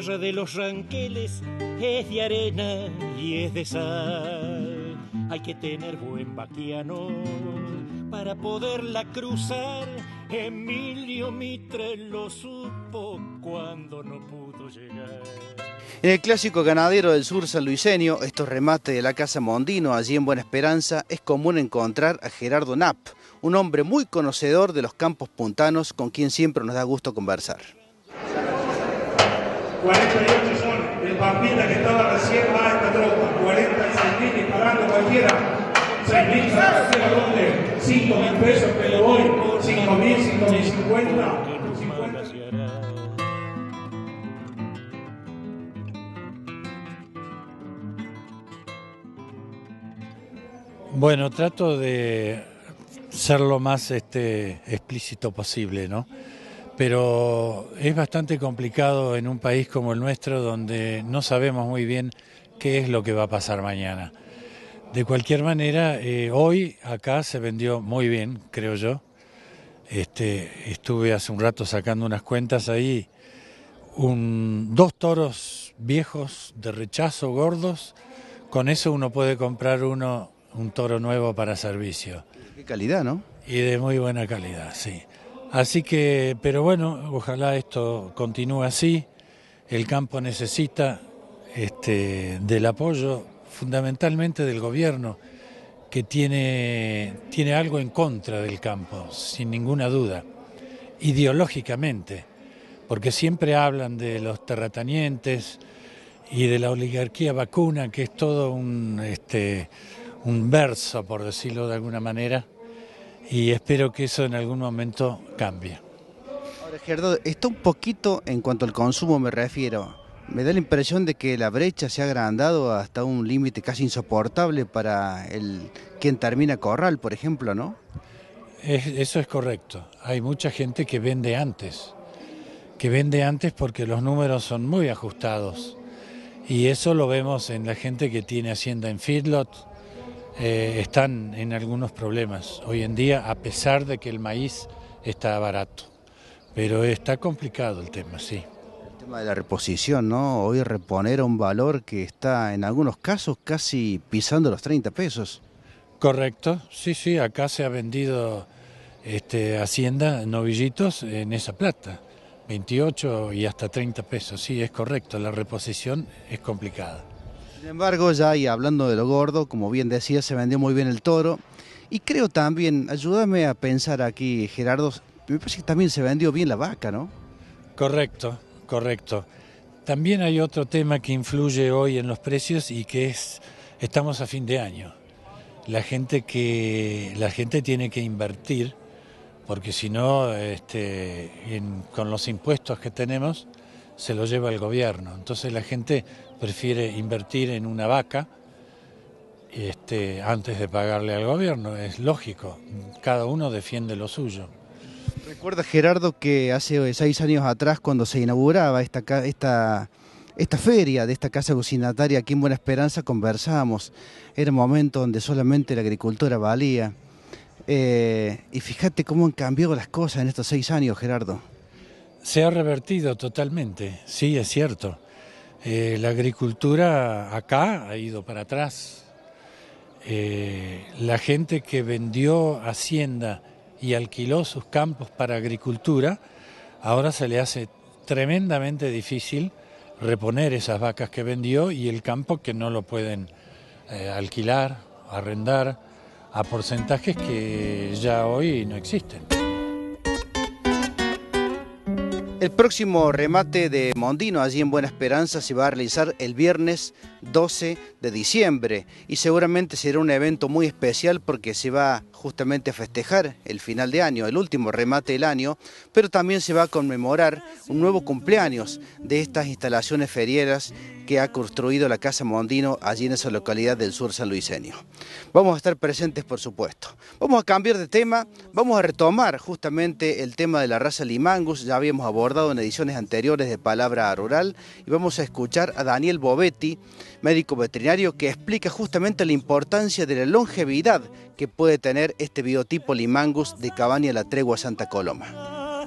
tierra de los ranqueles es de arena y es de sal. Hay que tener buen vaquiano para poderla cruzar. Emilio Mitre lo supo cuando no pudo llegar. En el clásico ganadero del sur San Luisenio, estos remates de la Casa Mondino allí en Buena Esperanza, es común encontrar a Gerardo Knapp, un hombre muy conocedor de los campos puntanos con quien siempre nos da gusto conversar. 48 son el Pampita que estaba recién a esta tropa, 46 mil disparando cualquiera, 6 mil para dónde, 5 mil pesos que le doy, 5 mil, 5 mil 50. Bueno, trato de ser lo más este, explícito posible, ¿no? pero es bastante complicado en un país como el nuestro donde no sabemos muy bien qué es lo que va a pasar mañana. De cualquier manera, eh, hoy acá se vendió muy bien, creo yo. Este, estuve hace un rato sacando unas cuentas ahí, dos toros viejos de rechazo gordos, con eso uno puede comprar uno, un toro nuevo para servicio. De calidad, ¿no? Y de muy buena calidad, sí. Así que, pero bueno, ojalá esto continúe así. El campo necesita este, del apoyo fundamentalmente del gobierno, que tiene, algo en contra del campo, sin ninguna duda, ideológicamente, porque siempre hablan de los terratenientes y de la oligarquía vacuna, que es todo un, este, un verso, por decirlo de alguna manera y espero que eso en algún momento cambie. Ahora Gerardo, está un poquito en cuanto al consumo me refiero. Me da la impresión de que la brecha se ha agrandado hasta un límite casi insoportable para el quien termina corral, por ejemplo, ¿no? eso es correcto. Hay mucha gente que vende antes, que vende antes porque los números son muy ajustados. Y eso lo vemos en la gente que tiene hacienda en feedlot, eh, están en algunos problemas hoy en día, a pesar de que el maíz está barato. Pero está complicado el tema, sí. El tema de la reposición, ¿no? Hoy reponer un valor que está en algunos casos casi pisando los 30 pesos. Correcto, sí, sí, acá se ha vendido este, Hacienda novillitos en esa plata, 28 y hasta 30 pesos, sí, es correcto, la reposición es complicada. Sin embargo, ya y hablando de lo gordo, como bien decía, se vendió muy bien el toro. Y creo también, ayúdame a pensar aquí, Gerardo, me parece que también se vendió bien la vaca, ¿no? Correcto, correcto. También hay otro tema que influye hoy en los precios y que es, estamos a fin de año. La gente, que, la gente tiene que invertir, porque si no, este, con los impuestos que tenemos, se lo lleva el gobierno. Entonces la gente prefiere invertir en una vaca este, antes de pagarle al gobierno. Es lógico, cada uno defiende lo suyo. Recuerda Gerardo que hace seis años atrás cuando se inauguraba esta, esta, esta feria de esta casa cocinataria aquí en Buena Esperanza conversábamos. Era un momento donde solamente la agricultura valía. Eh, y fíjate cómo han cambiado las cosas en estos seis años, Gerardo. Se ha revertido totalmente, sí, es cierto. Eh, la agricultura acá ha ido para atrás. Eh, la gente que vendió hacienda y alquiló sus campos para agricultura, ahora se le hace tremendamente difícil reponer esas vacas que vendió y el campo que no lo pueden eh, alquilar, arrendar, a porcentajes que ya hoy no existen. El próximo remate de Mondino allí en Buena Esperanza se va a realizar el viernes 12 de diciembre y seguramente será un evento muy especial porque se va justamente a festejar el final de año, el último remate del año, pero también se va a conmemorar un nuevo cumpleaños de estas instalaciones ferieras que ha construido la Casa Mondino allí en esa localidad del sur San sanluiseño. Vamos a estar presentes, por supuesto. Vamos a cambiar de tema, vamos a retomar justamente el tema de la raza Limangus, ya habíamos abordado en ediciones anteriores de Palabra Rural y vamos a escuchar a Daniel Bovetti, médico veterinario, que explica justamente la importancia de la longevidad que puede tener este biotipo limangus de Cabaña La Tregua Santa Coloma.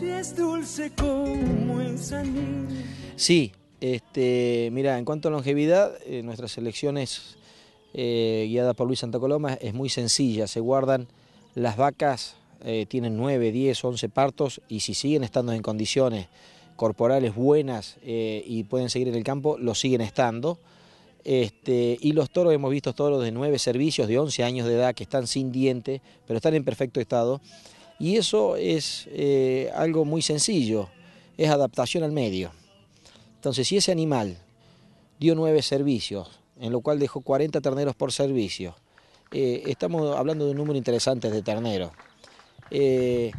es dulce Sí, este, mira, en cuanto a longevidad, eh, nuestras elecciones eh, guiadas por Luis Santa Coloma es muy sencilla. Se guardan las vacas eh, tienen 9, 10, 11 partos y si siguen estando en condiciones corporales buenas eh, y pueden seguir en el campo, lo siguen estando. Este, y los toros, hemos visto toros de 9 servicios, de 11 años de edad, que están sin diente, pero están en perfecto estado. Y eso es eh, algo muy sencillo, es adaptación al medio. Entonces, si ese animal dio 9 servicios, en lo cual dejó 40 terneros por servicio, estamos hablando de un número interesante de terneros. Eh,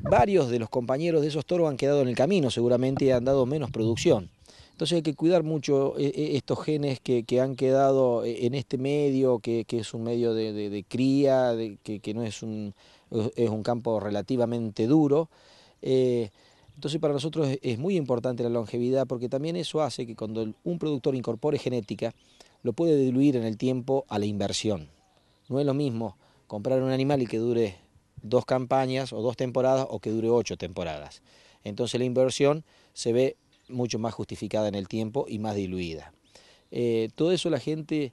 varios de los compañeros de esos toros han quedado en el camino seguramente han dado menos producción. Entonces hay que cuidar mucho eh, eh, estos genes que, han quedado en este medio, que, es un medio de, cría, que, no es un, un campo relativamente duro. entonces para nosotros es muy importante la longevidad porque también eso hace que cuando un productor incorpore genética, lo puede diluir en el tiempo a la inversión. No es lo mismo comprar un animal y que dure dos campañas o dos temporadas o que dure ocho temporadas. Entonces la inversión se ve mucho más justificada en el tiempo y más diluida. Eh, todo eso la gente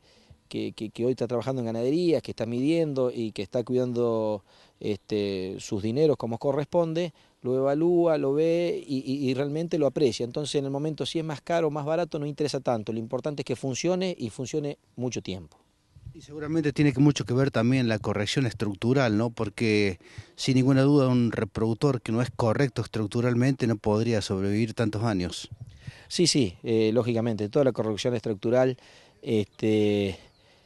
que, hoy está trabajando en ganadería, que está midiendo y que está cuidando este, sus dineros como corresponde, lo evalúa, lo ve y, y, realmente lo aprecia. Entonces en el momento si es más caro o más barato no interesa tanto, lo importante es que funcione y funcione mucho tiempo. Y seguramente tiene mucho que ver también la corrección estructural, ¿no? Porque sin ninguna duda un reproductor que no es correcto estructuralmente no podría sobrevivir tantos años. Sí, sí, eh, lógicamente, toda la corrección estructural este,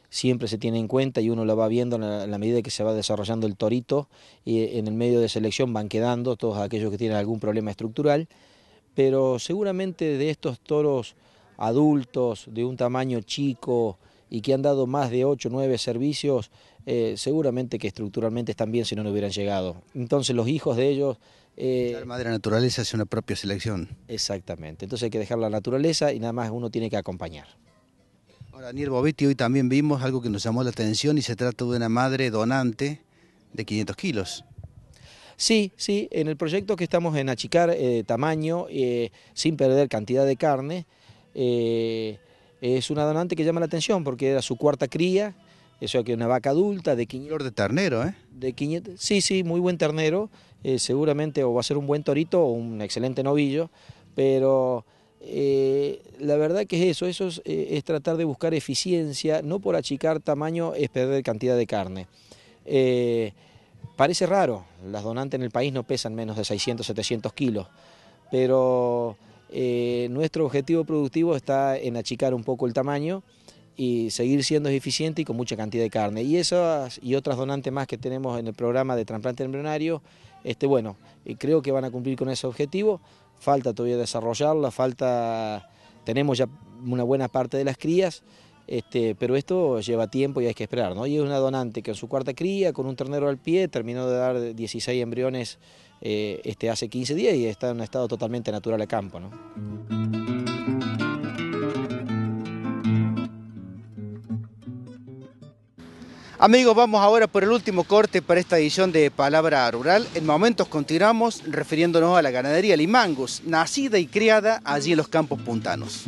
siempre se tiene en cuenta y uno la va viendo en la, en la, medida que se va desarrollando el torito y eh, en el medio de selección van quedando todos aquellos que tienen algún problema estructural, pero seguramente de estos toros adultos, de un tamaño chico, y que han dado más de 8 o 9 servicios, eh, seguramente que estructuralmente están bien si no, nos hubieran llegado. Entonces los hijos de ellos... Eh, la madre naturaleza hace una propia selección. Exactamente, entonces hay que dejar la naturaleza y nada más uno tiene que acompañar. Ahora, Daniel Bobetti, hoy también vimos algo que nos llamó la atención y se trata de una madre donante de 500 kilos. Sí, sí, en el proyecto que estamos en achicar eh, tamaño sin perder cantidad de carne, es una donante que llama la atención porque era su cuarta cría, eso que una vaca adulta de 500... de ternero, ¿eh? De sí, sí, muy buen ternero, eh, seguramente o va a ser un buen torito o un excelente novillo, pero eh, la verdad que es eso, eso es, eh, es, tratar de buscar eficiencia, no por achicar tamaño es perder cantidad de carne. parece raro, las donantes en el país no pesan menos de 600, 700 kilos, pero eh, nuestro objetivo productivo está en achicar un poco el tamaño y seguir siendo eficiente y con mucha cantidad de carne. Y esas y otras donantes más que tenemos en el programa de trasplante embrionario, este, bueno, eh, creo que van a cumplir con ese objetivo. Falta todavía desarrollarla, falta, tenemos ya una buena parte de las crías. Este, pero esto lleva tiempo y hay que esperar, Y es una donante que en su cuarta cría, con un ternero al pie, terminó de dar 16 embriones eh, este, hace 15 días y está en un estado totalmente natural a campo, Amigos, vamos ahora por el último corte para esta edición de Palabra Rural. En momentos continuamos refiriéndonos a la ganadería Limangos, nacida y criada allí en los campos puntanos.